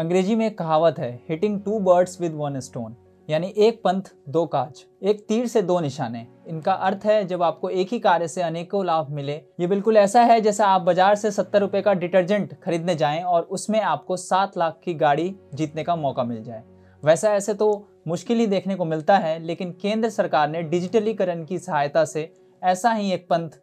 अंग्रेजी में एक कहावत है hitting two birds with one stone यानी एक पंथ दो काज एक तीर से दो निशाने इनका अर्थ है जब आपको एक ही कार्य से अनेकों लाभ मिले ये बिल्कुल ऐसा है जैसा आप बाजार से सत्तर रुपए का डिटर्जेंट खरीदने जाएं और उसमें आपको सात लाख की गाड़ी जीतने का मौका मिल जाए वैसा ऐसे तो मुश्किल ही देखने को मिलता है लेकिन केंद्र सरकार ने डिजिटलीकरण की सहायता से ऐसा ही एक पंथ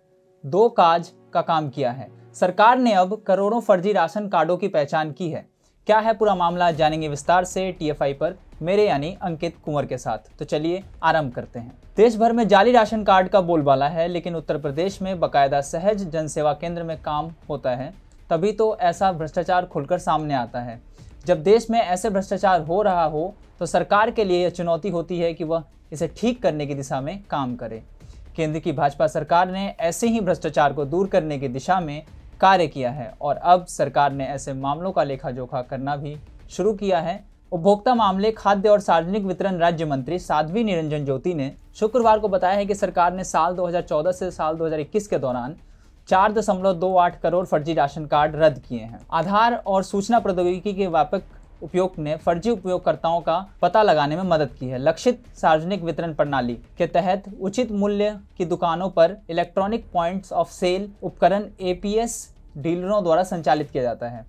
दो काज का काम किया है सरकार ने अब करोड़ों फर्जी राशन कार्डों की पहचान की है क्या है पूरा मामला जानेंगे विस्तार से टीएफआई पर मेरे यानी अंकित कुंवर के साथ तो चलिए आरंभ करते हैं देश भर में जाली राशन कार्ड का बोलबाला है लेकिन उत्तर प्रदेश में बाकायदा सहज जनसेवा केंद्र में काम होता है तभी तो ऐसा भ्रष्टाचार खुलकर सामने आता है जब देश में ऐसे भ्रष्टाचार हो रहा हो तो सरकार के लिए यह चुनौती होती है कि वह इसे ठीक करने की दिशा में काम करे केंद्र की भाजपा सरकार ने ऐसे ही भ्रष्टाचार को दूर करने की दिशा में कार्य किया है और अब सरकार ने ऐसे मामलों का लेखा जोखा करना भी शुरू किया है उपभोक्ता मामले खाद्य और सार्वजनिक वितरण राज्य मंत्री साध्वी निरंजन ज्योति ने शुक्रवार को बताया है कि सरकार ने साल 2014 से साल 2021 के दौरान चार दशमलव दो आठ करोड़ फर्जी राशन कार्ड रद्द किए हैं आधार और सूचना प्रौद्योगिकी के व्यापक उपयोग ने फर्जी उपयोगकर्ताओं का पता लगाने में मदद की है लक्षित सार्वजनिक वितरण प्रणाली के तहत उचित मूल्य की दुकानों पर इलेक्ट्रॉनिक पॉइंट्स ऑफ सेल उपकरण एपीएस डीलरों द्वारा संचालित किया जाता है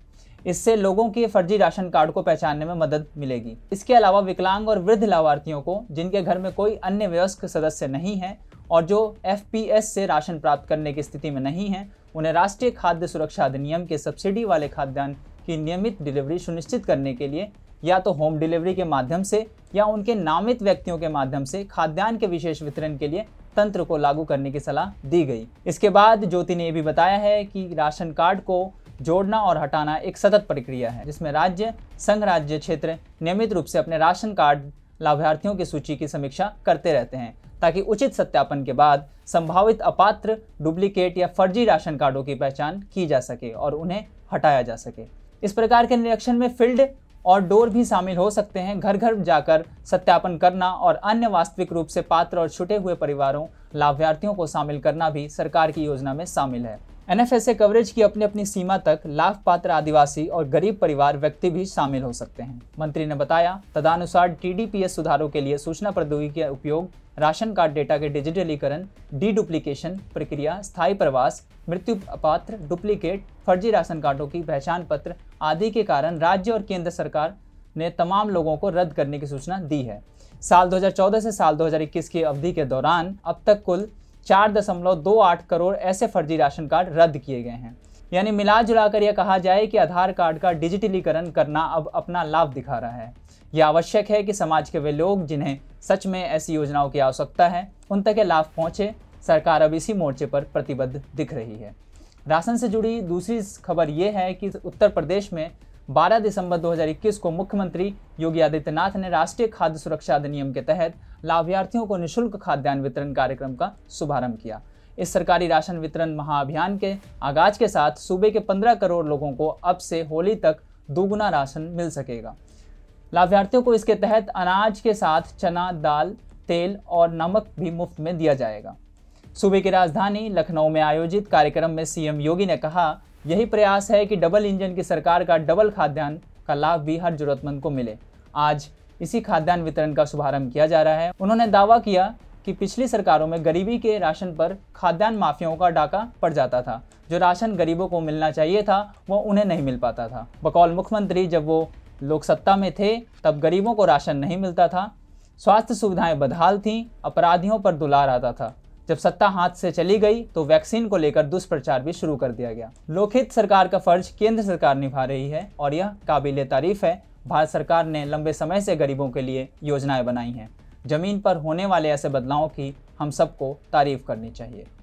इससे लोगों के फर्जी राशन कार्ड को पहचानने में मदद मिलेगी इसके अलावा विकलांग और वृद्ध लाभार्थियों को जिनके घर में कोई अन्य वयस्क सदस्य नहीं है और जो एफ से राशन प्राप्त करने की स्थिति में नहीं है उन्हें राष्ट्रीय खाद्य सुरक्षा अधिनियम के सब्सिडी वाले खाद्यान्न की नियमित डिलीवरी सुनिश्चित करने के लिए या तो होम डिलीवरी के माध्यम से या उनके नामित व्यक्तियों के माध्यम से खाद्यान्न के विशेष वितरण के लिए तंत्र को लागू करने की सलाह दी गई इसके बाद ज्योति ने यह भी बताया है कि राशन कार्ड को जोड़ना और हटाना एक सतत प्रक्रिया है जिसमें राज्य संघ राज्य क्षेत्र नियमित रूप से अपने राशन कार्ड लाभार्थियों की सूची की समीक्षा करते रहते हैं ताकि उचित सत्यापन के बाद संभावित अपात्र डुप्लीकेट या फर्जी राशन कार्डों की पहचान की जा सके और उन्हें हटाया जा सके इस प्रकार के निरीक्षण में फील्ड और डोर भी शामिल हो सकते हैं घर घर जाकर सत्यापन करना और अन्य वास्तविक रूप से पात्र और छुटे हुए परिवारों लाभार्थियों को शामिल करना भी सरकार की योजना में शामिल है एन कवरेज की अपनी अपनी सीमा तक लाभ पात्र आदिवासी और गरीब परिवार व्यक्ति भी शामिल हो सकते हैं मंत्री ने बताया तदानुसार टी सुधारों के लिए सूचना प्रौद्योगिकी का उपयोग राशन कार्ड डेटा के डिजिटलीकरण डी डुप्लीकेशन प्रक्रिया स्थायी प्रवास मृत्यु पात्र डुप्लीकेट फर्जी राशन कार्डों की पहचान पत्र आदि के कारण राज्य और केंद्र सरकार ने तमाम लोगों को रद्द करने की सूचना दी है साल 2014 से साल 2021 की अवधि के दौरान अब तक कुल 4.28 करोड़ ऐसे फर्जी राशन कार्ड रद्द किए गए हैं यानी मिला जुला कर यह कहा जाए कि आधार कार्ड का डिजिटलीकरण करना अब अपना लाभ दिखा रहा है यह आवश्यक है कि समाज के वे लोग जिन्हें सच में ऐसी योजनाओं की आवश्यकता है उन तक यह लाभ पहुँचे सरकार अब इसी मोर्चे पर प्रतिबद्ध दिख रही है राशन से जुड़ी दूसरी खबर ये है कि उत्तर प्रदेश में 12 दिसंबर 2021 को मुख्यमंत्री योगी आदित्यनाथ ने राष्ट्रीय खाद्य सुरक्षा अधिनियम के तहत लाभार्थियों को निःशुल्क खाद्यान्न वितरण कार्यक्रम का शुभारंभ किया इस सरकारी राशन वितरण महाअभियान के आगाज के साथ सूबे के 15 करोड़ लोगों को अब से होली तक दोगुना राशन मिल सकेगा लाभार्थियों को इसके तहत अनाज के साथ चना दाल तेल और नमक भी मुफ्त में दिया जाएगा सूबे की राजधानी लखनऊ में आयोजित कार्यक्रम में सीएम योगी ने कहा यही प्रयास है कि डबल इंजन की सरकार का डबल खाद्यान्न का लाभ भी हर जरूरतमंद को मिले आज इसी खाद्यान्न वितरण का शुभारंभ किया जा रहा है उन्होंने दावा किया कि पिछली सरकारों में गरीबी के राशन पर खाद्यान्न माफियाओं का डाका पड़ जाता था जो राशन गरीबों को मिलना चाहिए था वो उन्हें नहीं मिल पाता था बकौल मुख्यमंत्री जब वो लोकसत्ता में थे तब गरीबों को राशन नहीं मिलता था स्वास्थ्य सुविधाएं बदहाल थीं अपराधियों पर दुलार आता था जब सत्ता हाथ से चली गई तो वैक्सीन को लेकर दुष्प्रचार भी शुरू कर दिया गया लोकहित सरकार का फर्ज केंद्र सरकार निभा रही है और यह काबिल तारीफ है भारत सरकार ने लंबे समय से गरीबों के लिए योजनाएं बनाई हैं जमीन पर होने वाले ऐसे बदलावों की हम सबको तारीफ करनी चाहिए